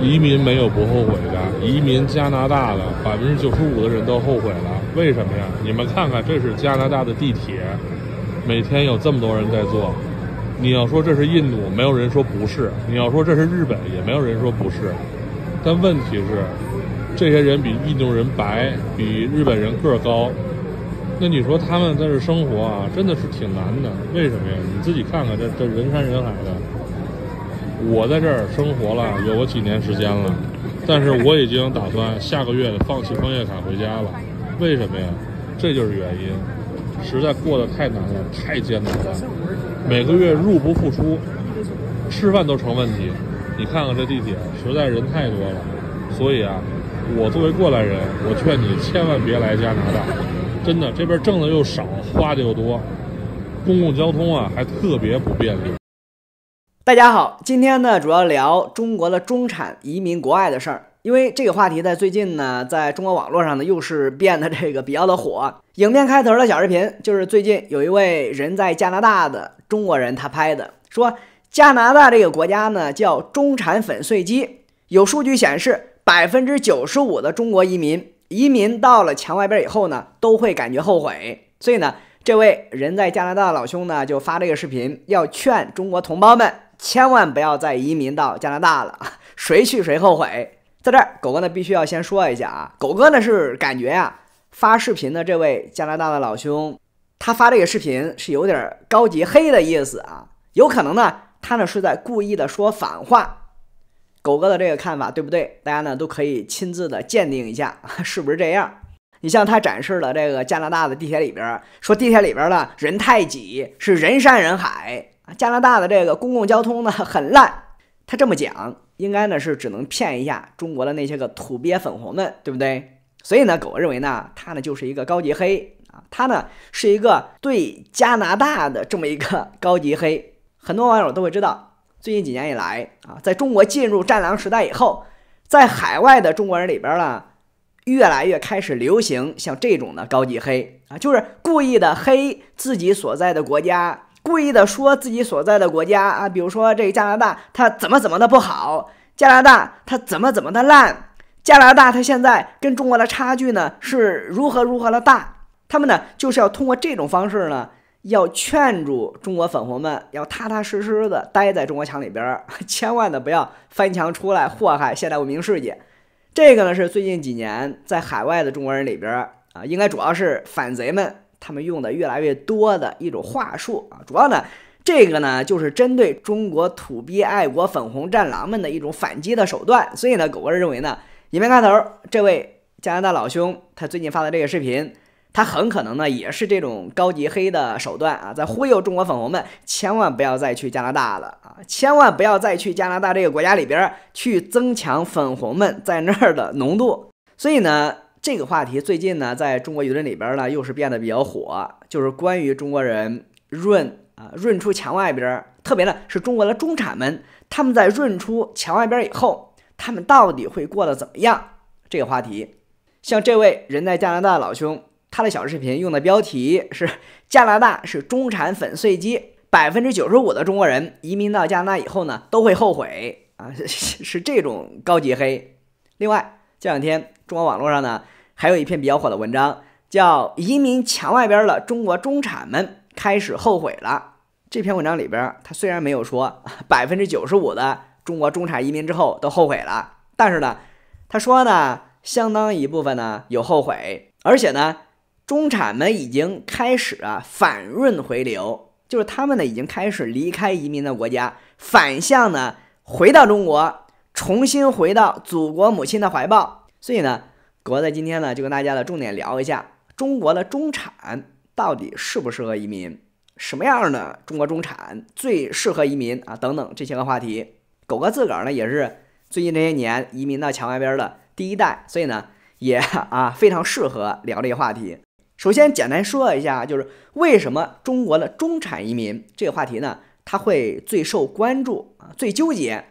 移民没有不后悔的，移民加拿大的百分之九十五的人都后悔了。为什么呀？你们看看，这是加拿大的地铁，每天有这么多人在坐。你要说这是印度，没有人说不是；你要说这是日本，也没有人说不是。但问题是，这些人比印度人白，比日本人个儿高，那你说他们在这生活啊，真的是挺难的。为什么呀？你自己看看，这这人山人海的。我在这儿生活了有几年时间了，但是我已经打算下个月放弃枫叶卡回家了。为什么呀？这就是原因，实在过得太难了，太艰难了，每个月入不敷出，吃饭都成问题。你看看这地铁，实在人太多了。所以啊，我作为过来人，我劝你千万别来加拿大。真的，这边挣的又少，花的又多，公共交通啊还特别不便利。大家好，今天呢主要聊中国的中产移民国外的事儿，因为这个话题在最近呢，在中国网络上呢又是变得这个比较的火。影片开头的小视频就是最近有一位人在加拿大的中国人他拍的，说加拿大这个国家呢叫中产粉碎机。有数据显示，百分之九十五的中国移民移民到了墙外边以后呢，都会感觉后悔。所以呢，这位人在加拿大的老兄呢就发这个视频，要劝中国同胞们。千万不要再移民到加拿大了，谁去谁后悔。在这，狗哥呢必须要先说一下啊，狗哥呢是感觉啊，发视频的这位加拿大的老兄，他发这个视频是有点高级黑的意思啊，有可能呢他呢是在故意的说反话。狗哥的这个看法对不对？大家呢都可以亲自的鉴定一下 是不是这样。你像他展示了这个加拿大的地铁里边，说地铁里边呢人太挤，是人山人海。加拿大的这个公共交通呢很烂，他这么讲，应该呢是只能骗一下中国的那些个土鳖粉红们，对不对？所以呢，狗认为呢，他呢就是一个高级黑啊，他呢是一个对加拿大的这么一个高级黑。很多网友都会知道，最近几年以来啊，在中国进入战狼时代以后，在海外的中国人里边呢，越来越开始流行像这种的高级黑啊，就是故意的黑自己所在的国家。故意的说自己所在的国家啊，比如说这个加拿大，它怎么怎么的不好，加拿大它怎么怎么的烂，加拿大它现在跟中国的差距呢是如何如何的大？他们呢就是要通过这种方式呢，要劝住中国粉红们，要踏踏实实的待在中国墙里边，千万的不要翻墙出来祸害现代文明世界。这个呢是最近几年在海外的中国人里边啊，应该主要是反贼们。他们用的越来越多的一种话术啊，主要呢，这个呢，就是针对中国土鳖爱国粉红战狼们的一种反击的手段。所以呢，狗哥认为呢，影片开头这位加拿大老兄，他最近发的这个视频，他很可能呢，也是这种高级黑的手段啊，在忽悠中国粉红们，千万不要再去加拿大了啊，千万不要再去加拿大这个国家里边去增强粉红们在那儿的浓度。所以呢。这个话题最近呢，在中国舆论里边呢，又是变得比较火，就是关于中国人“润”啊，“润出墙外边”，特别呢是中国的中产们，他们在“润出墙外边”以后，他们到底会过得怎么样？这个话题，像这位人在加拿大老兄，他的小视频用的标题是“加拿大是中产粉碎机”，百分之九十五的中国人移民到加拿大以后呢，都会后悔啊，是这种高级黑。另外。这两天，中国网络上呢，还有一篇比较火的文章，叫《移民墙外边的中国中产们开始后悔了》。这篇文章里边，他虽然没有说 百分之九十五的中国中产移民之后都后悔了，但是呢，他说呢，相当一部分呢有后悔，而且呢，中产们已经开始啊反润回流，就是他们呢已经开始离开移民的国家，反向呢回到中国。重新回到祖国母亲的怀抱，所以呢，狗哥今天呢就跟大家呢重点聊一下中国的中产到底适不适合移民，什么样的中国中产最适合移民啊？等等这些个话题。狗哥自个儿呢也是最近这些年移民到墙外边的第一代，所以呢也啊非常适合聊这个话题。首先简单说一下，就是为什么中国的中产移民这个话题呢，它会最受关注啊，最纠结。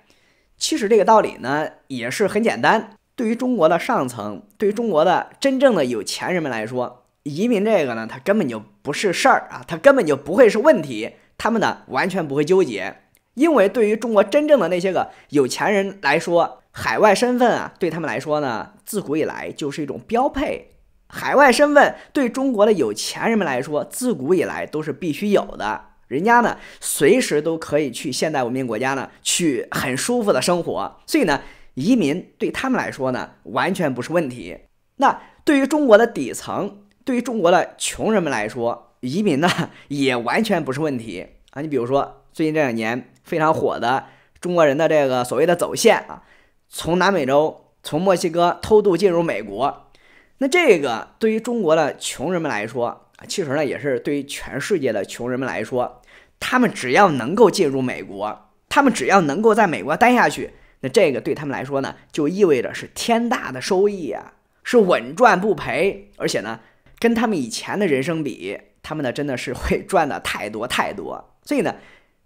其实这个道理呢，也是很简单。对于中国的上层，对于中国的真正的有钱人们来说，移民这个呢，它根本就不是事儿啊，它根本就不会是问题。他们呢，完全不会纠结，因为对于中国真正的那些个有钱人来说，海外身份啊，对他们来说呢，自古以来就是一种标配。海外身份对中国的有钱人们来说，自古以来都是必须有的。人家呢，随时都可以去现代文明国家呢，去很舒服的生活，所以呢，移民对他们来说呢，完全不是问题。那对于中国的底层，对于中国的穷人们来说，移民呢，也完全不是问题啊。你比如说，最近这两年非常火的中国人的这个所谓的走线啊，从南美洲从墨西哥偷渡进入美国，那这个对于中国的穷人们来说，啊，其实呢，也是对于全世界的穷人们来说，他们只要能够进入美国，他们只要能够在美国待下去，那这个对他们来说呢，就意味着是天大的收益啊，是稳赚不赔，而且呢，跟他们以前的人生比，他们呢真的是会赚的太多太多。所以呢，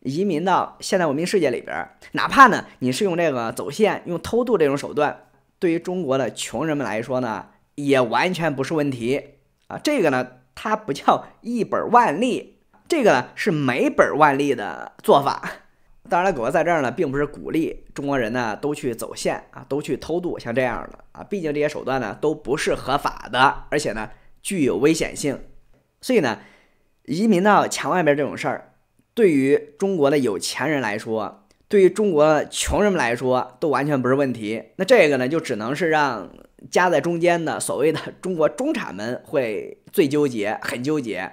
移民到现代文明世界里边，哪怕呢你是用这个走线、用偷渡这种手段，对于中国的穷人们来说呢，也完全不是问题啊，这个呢。它不叫一本万利，这个呢是每本万利的做法。当然，狗狗在这儿呢，并不是鼓励中国人呢都去走线啊，都去偷渡，像这样的啊，毕竟这些手段呢都不是合法的，而且呢具有危险性。所以呢，移民到墙外边这种事儿，对于中国的有钱人来说。对于中国穷人们来说，都完全不是问题。那这个呢，就只能是让夹在中间的所谓的中国中产们会最纠结，很纠结。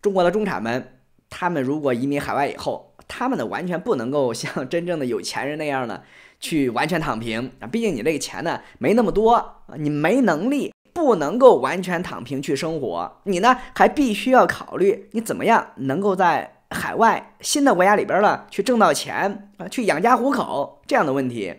中国的中产们，他们如果移民海外以后，他们呢完全不能够像 真正的有钱人那样呢去完全躺平啊。毕竟你这个钱呢没那么多，你没能力，不能够完全躺平去生活。你呢还必须要考虑你怎么样能够在。海外新的国家里边呢，去挣到钱啊，去养家糊口这样的问题。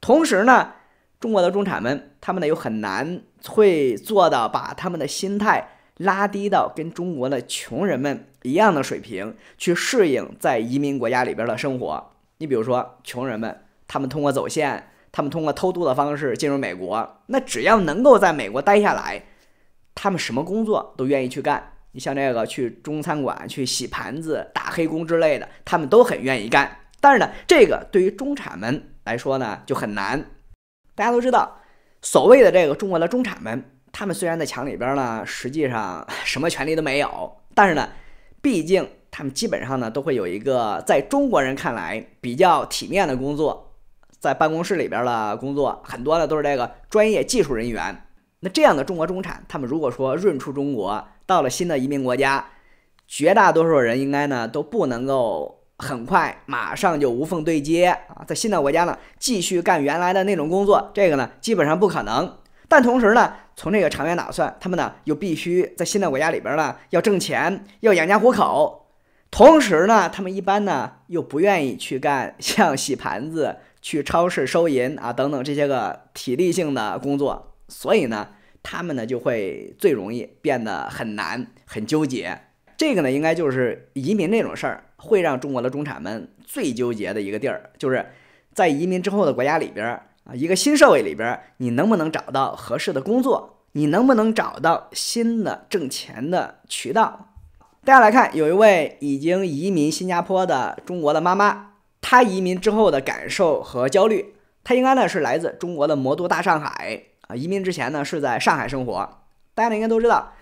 同时呢，中国的中产们，他们呢又很难会做到把他们的心态拉低到跟中国的穷人们一样的水平，去适应在移民国家里边的生活。你比如说，穷人们，他们通过走线，他们通过偷渡的方式进入美国，那只要能够在美国待下来，他们什么工作都愿意去干。你像这个去中餐馆去洗盘子、打黑工之类的，他们都很愿意干。但是呢，这个对于中产们来说呢就很难。大家都知道，所谓的这个中国的中产们，他们虽然在墙里边呢，实际上什么权利都没有。但是呢，毕竟他们基本上呢都会有一个在中国人看来比较体面的工作，在办公室里边的工作很多的都是这个专业技术人员。那这样的中国中产，他们如果说润出中国。到了新的移民国家，绝大多数人应该呢都不能够很快马上就无缝对接啊，在新的国家呢继续干原来的那种工作，这个呢基本上不可能。但同时呢，从这个长远打算，他们呢又必须在新的国家里边呢要挣钱，要养家糊口。同时呢，他们一般呢又不愿意去干像洗盘子、去超市收银啊等等这些个体力性的工作，所以呢。他们呢就会最容易变得很难、很纠结。这个呢，应该就是移民那种事儿，会让中国的中产们最纠结的一个地儿，就是在移民之后的国家里边啊，一个新社会里边，你能不能找到合适的工作？你能不能找到新的挣钱的渠道？大家来看，有一位已经移民新加坡的中国的妈妈，她移民之后的感受和焦虑。她应该呢是来自中国的魔都大上海。啊，移民之前呢是在上海生活，大家应该都知道，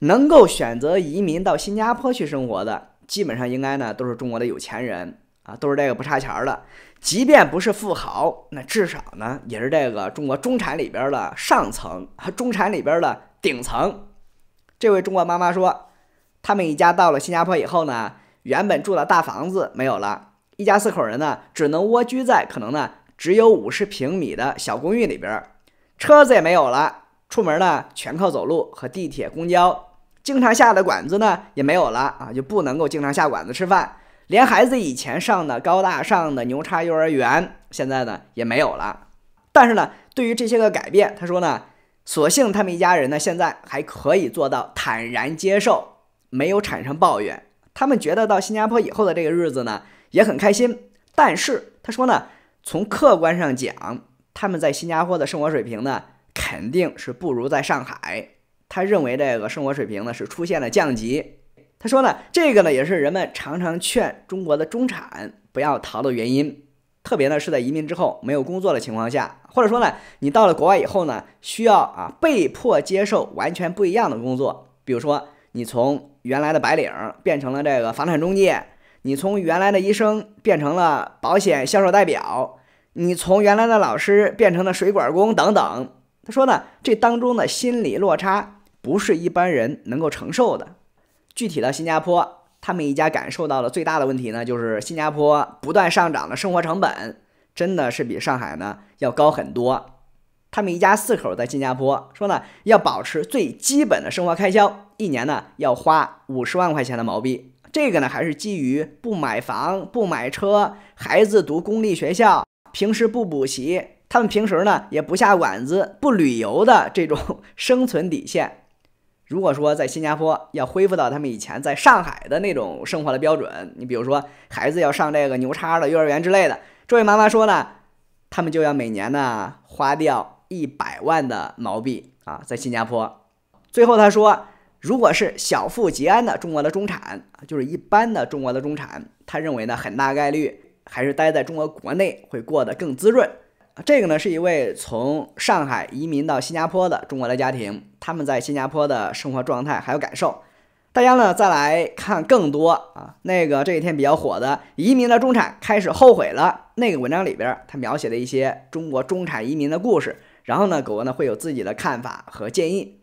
能够选择移民到新加坡去生活的，基本上应该呢都是中国的有钱人啊，都是这个不差钱儿的，即便不是富豪，那至少呢也是这个中国中产里边的上层和中产里边的顶层。这位中国妈妈说，他们一家到了新加坡以后呢，原本住的大房子没有了，一家四口人呢只能蜗居在可能呢只有五十平米的小公寓里边。车子也没有了，出门呢全靠走路和地铁、公交。经常下的馆子呢也没有了啊，就不能够经常下馆子吃饭。连孩子以前上的高大上的牛叉幼儿园，现在呢也没有了。但是呢，对于这些个改变，他说呢，所幸他们一家人呢现在还可以做到坦然接受，没有产生抱怨。他们觉得到新加坡以后的这个日子呢也很开心。但是他说呢，从客观上讲。他们在新加坡的生活水平呢，肯定是不如在上海。他认为这个生活水平呢是出现了降级。他说呢，这个呢也是人们常常劝中国的中产不要逃的原因。特别呢是在移民之后没有工作的情况下，或者说呢你到了国外以后呢，需要啊被迫接受完全不一样的工作。比如说你从原来的白领变成了这个房产中介，你从原来的医生变成了保险销售代表。你从原来的老师变成了水管工等等，他说呢，这当中的心理落差不是一般人能够承受的。具体到新加坡，他们一家感受到的最大的问题呢，就是新加坡不断上涨的生活成本，真的是比上海呢要高很多。他们一家四口在新加坡说呢，要保持最基本的生活开销，一年呢要花五十万块钱的毛币。这个呢，还是基于不买房、不买车，孩子读公立学校。平时不补习，他们平时呢也不下馆子、不旅游的这种 生存底线。如果说在新加坡要恢复到他们以前在上海的那种生活的标准，你比如说孩子要上这个牛叉的幼儿园之类的，这位妈妈说呢，他们就要每年呢花掉一百万的毛币啊，在新加坡。最后他说，如果是小富即安的中国的中产，就是一般的中国的中产，他认为呢很大概率。还是待在中国国内会过得更滋润。这个呢，是一位从上海移民到新加坡的中国的家庭，他们在新加坡的生活状态还有感受。大家呢，再来看更多啊，那个这几天比较火的移民的中产开始后悔了那个文章里边，他描写的一些中国中产移民的故事。然后呢，狗哥呢会有自己的看法和建议。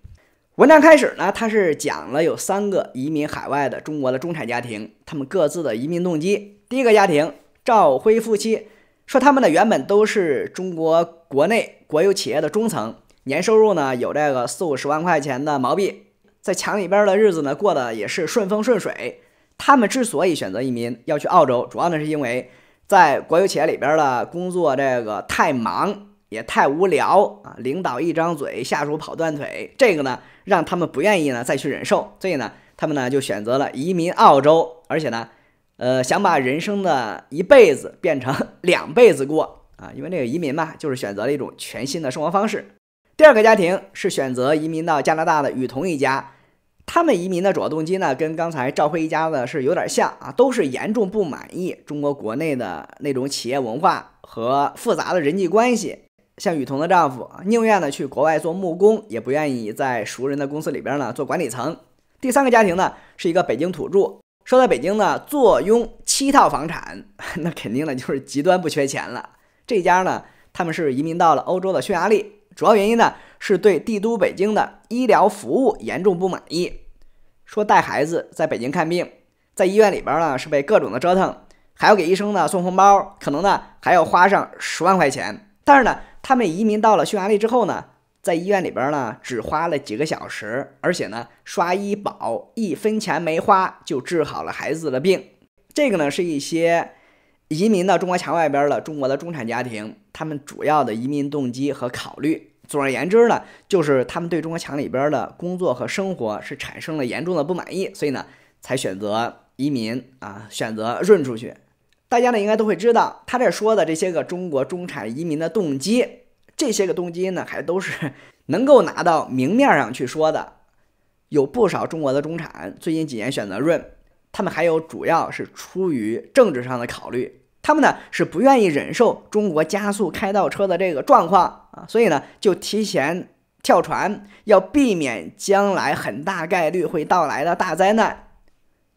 文章开始呢，他是讲了有三个移民海外的中国的中产家庭，他们各自的移民动机。第一个家庭。赵辉夫妻说，他们呢原本都是中国国内国有企业的中层，年收入呢有这个四五十万块钱的毛币，在墙里边的日子呢过得也是顺风顺水。他们之所以选择移民要去澳洲，主要呢是因为在国有企业里边的工作这个太忙也太无聊啊，领导一张嘴，下属跑断腿，这个呢让他们不愿意呢再去忍受，所以呢他们呢就选择了移民澳洲，而且呢。呃，想把人生的一辈子变成两辈子过啊，因为那个移民嘛，就是选择了一种全新的生活方式。第二个家庭是选择移民到加拿大的雨桐一家，他们移民的主要动机呢，跟刚才赵辉一家的是有点像啊，都是严重不满意中国国内的那种企业文化和复杂的人际关系。像雨桐的丈夫，啊，宁愿呢去国外做木工，也不愿意在熟人的公司里边呢做管理层。第三个家庭呢，是一个北京土著。说在北京呢，坐拥七套房产，那肯定呢就是极端不缺钱了。这家呢，他们是移民到了欧洲的匈牙利，主要原因呢是对帝都北京的医疗服务严重不满意。说带孩子在北京看病，在医院里边呢是被各种的折腾，还要给医生呢送红包，可能呢还要花上十万块钱。但是呢，他们移民到了匈牙利之后呢。在医院里边呢，只花了几个小时，而且呢，刷医保一分钱没花就治好了孩子的病。这个呢，是一些移民到中国墙外边的中国的中产家庭，他们主要的移民动机和考虑，总而言之呢，就是他们对中国墙里边的工作和生活是产生了严重的不满意，所以呢，才选择移民啊，选择润出去。大家呢，应该都会知道，他这说的这些个中国中产移民的动机。这些个动机呢，还都是 能够拿到明面上去说的，有不少中国的中产最近几年选择润，他们还有主要是出于政治上的考虑，他们呢是不愿意忍受中国加速开倒车的这个状况啊，所以呢就提前跳船，要避免将来很大概率会到来的大灾难。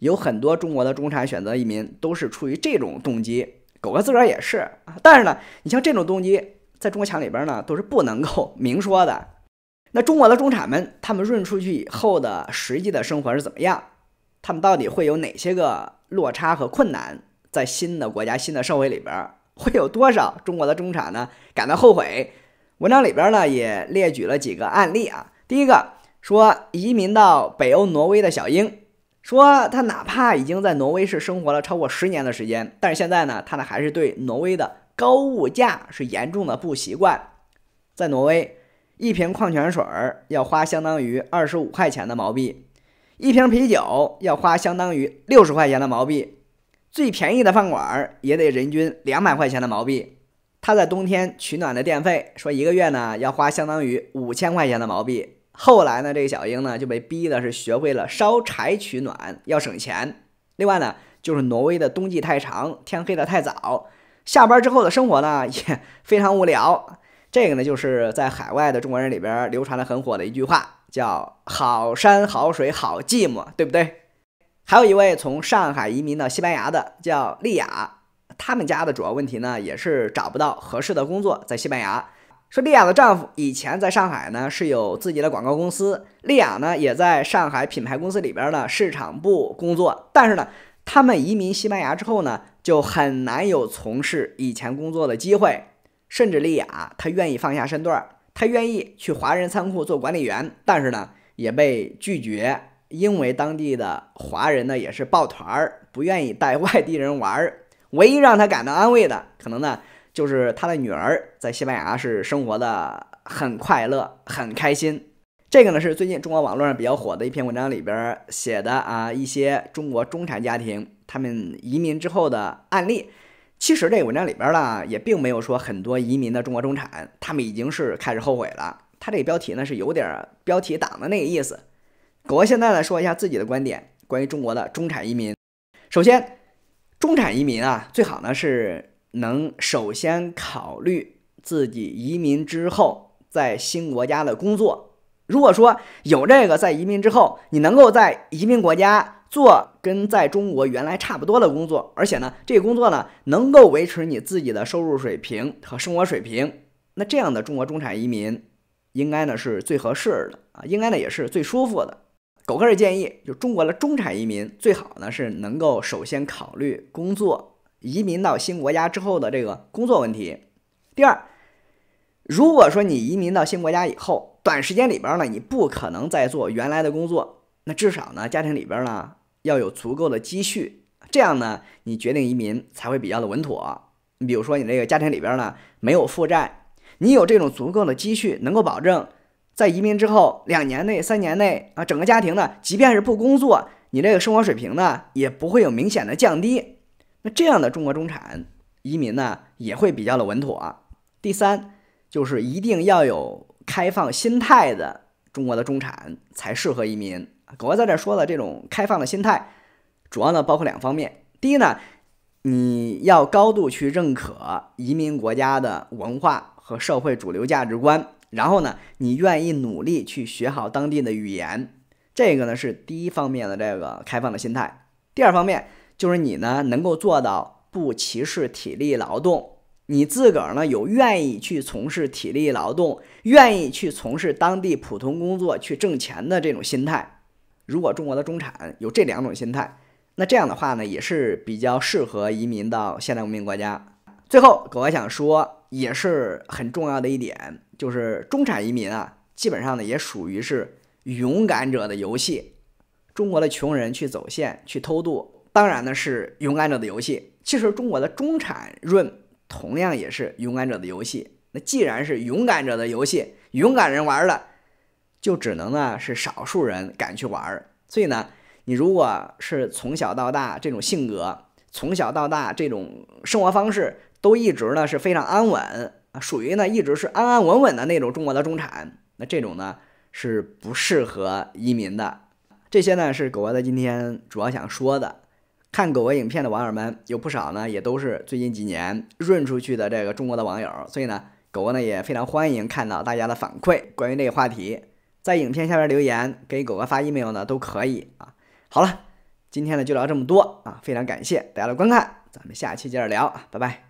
有很多中国的中产选择移民，都是出于这种动机。狗哥自个儿也是啊，但是呢，你像这种动机。在中国墙里边呢，都是不能够明说的。那中国的中产们，他们润出去以后的实际的生活是怎么样？他们到底会有哪些个落差和困难？在新的国家、新的社会里边，会有多少中国的中产呢？感到后悔。文章里边呢，也列举了几个案例啊。第一个说，移民到北欧挪威的小英，说他哪怕已经在挪威是生活了超过十年的时间，但是现在呢，他呢还是对挪威的。高物价是严重的不习惯，在挪威，一瓶矿泉水儿要花相当于二十五块钱的毛币，一瓶啤酒要花相当于六十块钱的毛币，最便宜的饭馆儿也得人均两百块钱的毛币。他在冬天取暖的电费，说一个月呢要花相当于五千块钱的毛币。后来呢，这个小英呢就被逼的是学会了烧柴取暖，要省钱。另外呢，就是挪威的冬季太长，天黑的太早。下班之后的生活呢也 非常无聊，这个呢就是在海外的中国人里边流传的很火的一句话，叫“好山好水好寂寞”，对不对？还有一位从上海移民到西班牙的叫丽雅，他们家的主要问题呢也是找不到合适的工作，在西班牙。说丽雅的丈夫以前在上海呢是有自己的广告公司，丽雅呢也在上海品牌公司里边的市场部工作，但是呢，他们移民西班牙之后呢。就很难有从事以前工作的机会，甚至莉雅，她愿意放下身段，她愿意去华人仓库做管理员，但是呢，也被拒绝，因为当地的华人呢也是抱团儿，不愿意带外地人玩。唯一让他感到安慰的，可能呢，就是他的女儿在西班牙是生活的很快乐，很开心。这个呢是最近中国网络上比较火的一篇文章里边写的啊，一些中国中产家庭他们移民之后的案例。其实这文章里边呢也并没有说很多移民的中国中产他们已经是开始后悔了。他这个标题呢是有点标题党的那个意思。狗哥现在呢说一下自己的观点，关于中国的中产移民。首先，中产移民啊最好呢是能首先考虑自己移民之后在新国家的工作。如果说有这个，在移民之后，你能够在移民国家做跟在中国原来差不多的工作，而且呢，这个工作呢能够维持你自己的收入水平和生活水平，那这样的中国中产移民应该呢是最合适的啊，应该呢也是最舒服的。狗哥是建议，就中国的中产移民最好呢是能够首先考虑工作移民到新国家之后的这个工作问题。第二，如果说你移民到新国家以后，短时间里边呢，你不可能再做原来的工作，那至少呢，家庭里边呢要有足够的积蓄，这样呢，你决定移民才会比较的稳妥。你比如说，你这个家庭里边呢没有负债，你有这种足够的积蓄，能够保证在移民之后两年内、三年内啊，整个家庭呢，即便是不工作，你这个生活水平呢也不会有明显的降低。那这样的中国中产移民呢也会比较的稳妥。第三就是一定要有。开放心态的中国的中产才适合移民。狗哥在这说的这种开放的心态，主要呢包括两方面。第一呢，你要高度去认可移民国家的文化和社会主流价值观，然后呢，你愿意努力去学好当地的语言，这个呢是第一方面的这个开放的心态。第二方面就是你呢能够做到不歧视体力劳动。你自个儿呢有愿意去从事体力劳动，愿意去从事当地普通工作去挣钱的这种心态。如果中国的中产有这两种心态，那这样的话呢也是比较适合移民到现代文明国家。最后，狗哥想说也是很重要的一点，就是中产移民啊，基本上呢也属于是勇敢者的游戏。中国的穷人去走线去偷渡，当然呢是勇敢者的游戏。其实中国的中产润。同样也是勇敢者的游戏。那既然是勇敢者的游戏，勇敢人玩了，就只能呢是少数人敢去玩。所以呢，你如果是从小到大这种性格，从小到大这种生活方式都一直呢是非常安稳啊，属于呢一直是安安稳稳的那种中国的中产。那这种呢是不适合移民的。这些呢是狗哥今天主要想说的。看狗狗影片的网友们有不少呢，也都是最近几年润出去的这个中国的网友，所以呢，狗狗呢也非常欢迎看到大家的反馈，关于这个话题，在影片下边留言给狗狗发 email 呢都可以啊。好了，今天呢就聊这么多啊，非常感谢大家的观看，咱们下期接着聊，拜拜。